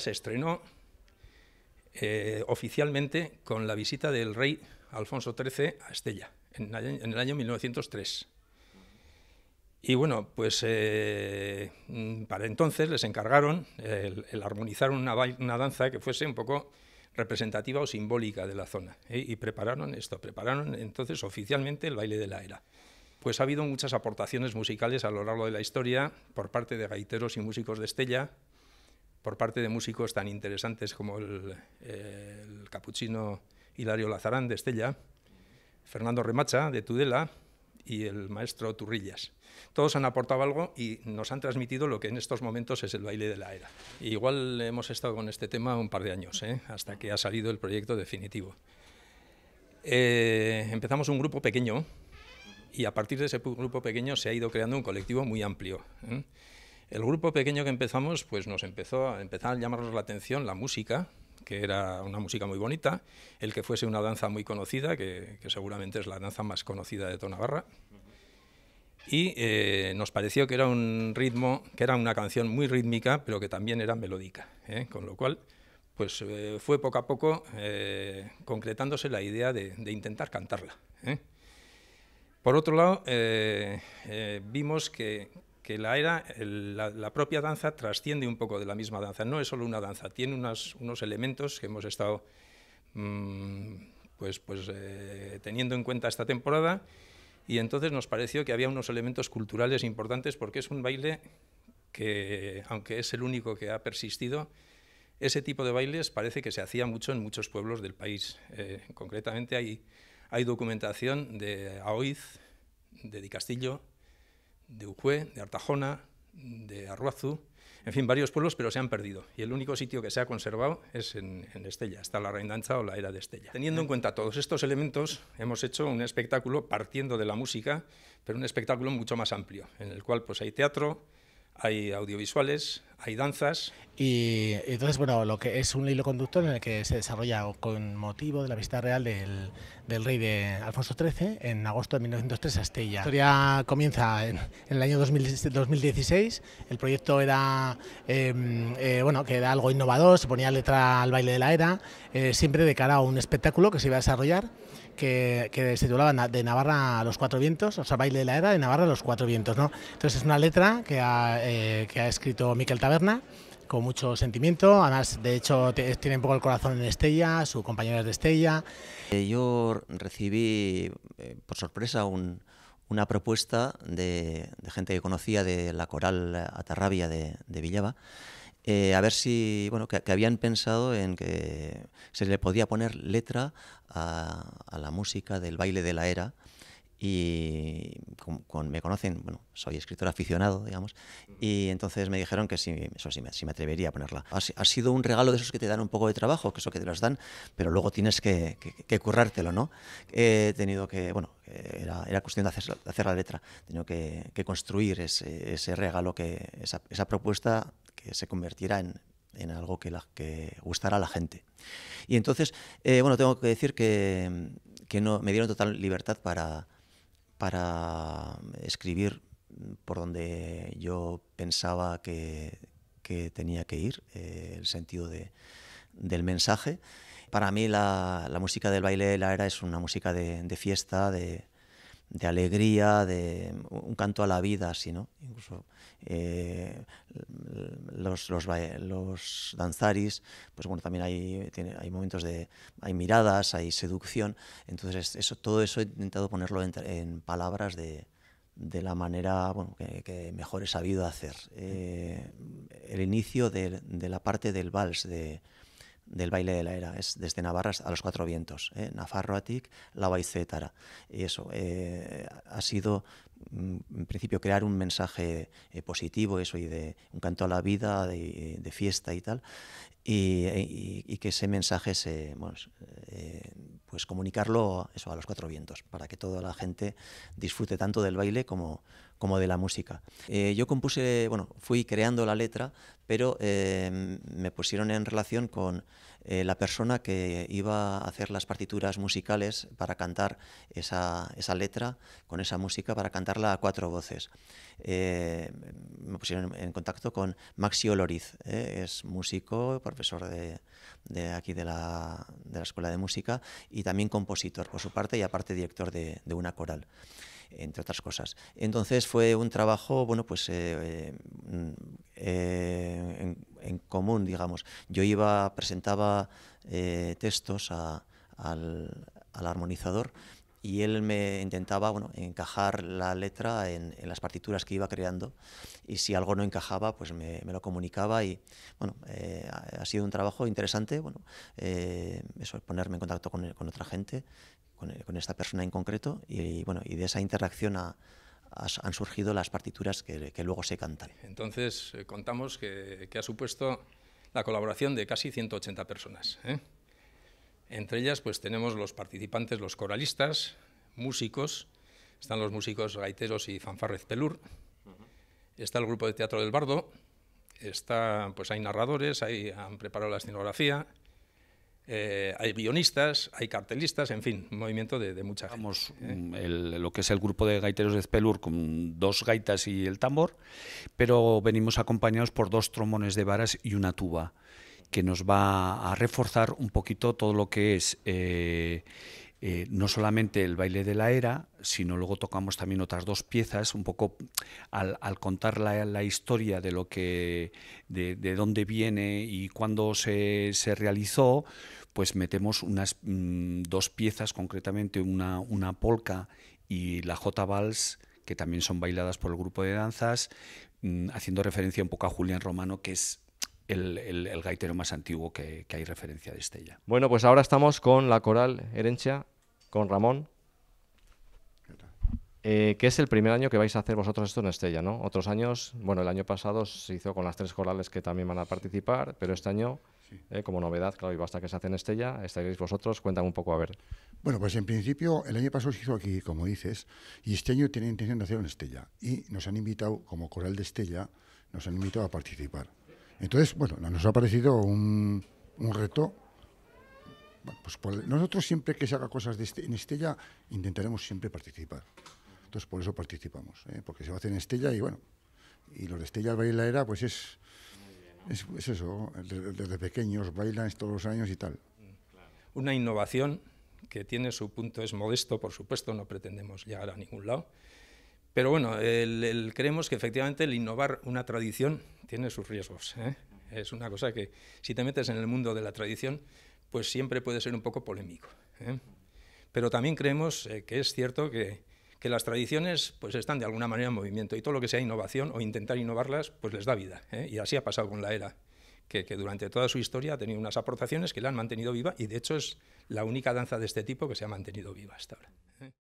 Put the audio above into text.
se estrenó eh, oficialmente con la visita del rey Alfonso XIII a Estella en, el año 1903. Y bueno, pues eh, para entonces les encargaron el, armonizar una, danza que fuese un poco representativa o simbólica de la zona. ¿eh? Y prepararon esto, prepararon entonces oficialmente el baile de la era. Pues ha habido muchas aportaciones musicales a lo largo de la historia por parte de gaiteros y músicos de Estella, por parte de músicos tan interesantes como el, capuchino Hilario Lazarán de Estella, Fernando Remacha de Tudela y el maestro Turrillas. Todos han aportado algo y nos han transmitido lo que en estos momentos es el baile de la era. igual hemos estado con este tema un par de años, ¿eh? hasta que ha salido el proyecto definitivo. Eh, empezamos un grupo pequeño y a partir de ese grupo pequeño se ha ido creando un colectivo muy amplio. ¿eh? El grupo pequeño que empezamos, pues nos empezó a, empezar a llamarnos la atención la música, que era una música muy bonita, el que fuese una danza muy conocida, que, seguramente es la danza más conocida de Navarra, y eh, nos pareció que era un ritmo, que era una canción muy rítmica, pero que también era melódica, ¿eh? con lo cual pues eh, fue poco a poco concretándose la idea de, de intentar cantarla. Por otro lado, vimos que, que la, era, la, propia danza trasciende un poco de la misma danza. No es solo una danza, tiene unos elementos que hemos estado mm, pues, pues, eh, teniendo en cuenta esta temporada y entonces nos pareció que había unos elementos culturales importantes porque es un baile que, aunque es el único que ha persistido, ese tipo de bailes parece que se hacía mucho en muchos pueblos del país. Eh, concretamente hay, hay documentación de Aoiz, de Di Castillo, de Ujue, de Artajona, de Arruazu, en fin, varios pueblos, pero se han perdido. Y el único sitio que se ha conservado es en, Estella, está la reindanza o la era de Estella. Teniendo en cuenta todos estos elementos, hemos hecho un espectáculo partiendo de la música, pero un espectáculo mucho más amplio, en el cual pues, hay teatro, hay audiovisuales, hay danzas. Y entonces, bueno, lo que es un hilo conductor en el que se desarrolla con motivo de la visita real del, rey de Alfonso XIII en agosto de 1903 a Estella. La historia comienza en, el año 2016. El proyecto era, em, eh, bueno, que era algo innovador, se ponía letra al baile de la era, eh, siempre de cara a un espectáculo que se iba a desarrollar que, se titulaba De Navarra a los cuatro vientos, o sea, baile de la era de Navarra a los cuatro vientos, ¿no? Entonces es una letra que ha, eh, que ha escrito Miquel con mucho sentimiento, además de hecho tiene un poco el corazón en Estella, su compañeros de Estella. Eh, yo recibí eh, por sorpresa una propuesta de, gente que conocía de la coral Atarrabia de, de Villava, eh, a ver si, bueno, que, habían pensado en que se le podía poner letra a, a la música del baile de la era y con, me conocen, bueno, soy escritor aficionado, digamos, y entonces me dijeron que si, eso, si, me, si me, atrevería a ponerla. Ha, sido un regalo de esos que te dan un poco de trabajo, que eso que te los dan, pero luego tienes que, que, currártelo, ¿no? He tenido que, bueno, era, era cuestión de hacer, hacer, la letra, he tenido que, que construir ese, ese, regalo, que esa, propuesta que se convertirá en, en algo que, la, que gustará a la gente. Y entonces, eh, bueno, tengo que decir que, que no, me dieron total libertad para, para escribir por donde yo pensaba que, tenía que ir, eh, el sentido del mensaje. Para mí la, música del baile de la era es una música de, de fiesta, de, de alegría, de un canto a la vida, así, Incluso eh, los, los, los, danzaris, pues bueno, también hay, tiene, hay momentos de, hay miradas, hay seducción, entonces eso, todo eso he intentado ponerlo en, palabras de, la manera que, mejor he sabido hacer. Eh, el inicio de, de, la parte del vals de, del baile de la era, es desde Navarra a los cuatro vientos, ¿eh? Nafarroatic, la Y Eso eh, ha sido, mm, en principio, crear un mensaje eh, positivo, eso, y de un canto a la vida, de, fiesta y tal, eh, y, que ese mensaje se, pues comunicarlo eso, a los cuatro vientos, para que toda la gente disfrute tanto del baile como, como de la música. Eh, yo compuse, bueno, fui creando la letra, pero em, me pusieron en relación con eh, la persona que iba a hacer las partituras musicales para cantar esa, esa letra con esa música, para cantarla a cuatro voces. Eh, me pusieron en contacto con Maxi Oloriz, eh, es músico, profesor de, aquí de la, Escuela de Música y también compositor por su parte y aparte director de, una coral entre otras cosas. Entonces fue un trabajo, bueno, pues eh, en, común, digamos. Yo iba, presentaba textos al, al, armonizador y él me intentaba bueno, encajar la letra en, las partituras que iba creando y si algo no encajaba pues me, lo comunicaba y bueno, eh, ha sido un trabajo interesante, bueno, eh, eso ponerme en contacto con, otra gente, con, esta persona en concreto y, bueno, y de esa interacción han surgido las partituras que, luego se cantan. Entonces eh, contamos que, ha supuesto la colaboración de casi 180 personas. Entre ellas pues tenemos los participantes, los coralistas, músicos, están los músicos gaiteros y fanfarrez pelur, está el grupo de teatro del bardo, está, pues hay narradores, hay, han preparado la escenografía, eh, hay guionistas, hay cartelistas, en fin, movimiento de, mucha gente. ¿eh? Mm, lo que es el grupo de gaiteros de pelur con dos gaitas y el tambor, pero venimos acompañados por dos tromones de varas y una tuba que nos va a reforzar un poquito todo lo que es eh, eh, no solamente el baile de la era, sino luego tocamos también otras dos piezas, un poco al, contar la, historia de lo que, de, dónde viene y cuándo se, realizó, pues metemos unas mm, dos piezas, concretamente una, una polca y la J Vals, que también son bailadas por el grupo de danzas, mm, haciendo referencia un poco a Julián Romano, que es el, gaitero más antiguo que, hay referencia de Estella. Bueno, pues ahora estamos con la coral Herencia, con Ramón. Eh, que es el primer año que vais a hacer vosotros esto en Estella, ¿no? Otros años, bueno, el año pasado se hizo con las tres corales que también van a participar, pero este año eh, como novedad, claro, y basta que se hace en Estella, estaréis vosotros, cuentan un poco a ver. Bueno, pues en principio el año pasado se hizo aquí, como dices, y este año tienen intención de hacer en Estella, y nos han invitado, como Coral de Estella, nos han invitado a participar. Entonces, bueno, nos ha parecido un, reto. pues nosotros siempre que se haga cosas de este, en Estella intentaremos siempre participar. Entonces por eso participamos, ¿eh? porque se va a hacer en Estella y bueno, y los de Estella al pues es, eso, desde, desde, pequeños bailan todos los años y tal. Una innovación que tiene su punto, es modesto, por supuesto, no pretendemos llegar a ningún lado, pero bueno, creemos que efectivamente el innovar una tradición tiene sus riesgos. ¿eh? Es una cosa que si te metes en el mundo de la tradición, pues siempre puede ser un poco polémico. ¿eh? Pero también creemos eh, que es cierto que, las tradiciones pues están de alguna manera en movimiento y todo lo que sea innovación o intentar innovarlas, pues les da vida. Y así ha pasado con la era, que durante toda su historia ha tenido unas aportaciones que la han mantenido viva y de hecho es la única danza de este tipo que se ha mantenido viva hasta ahora.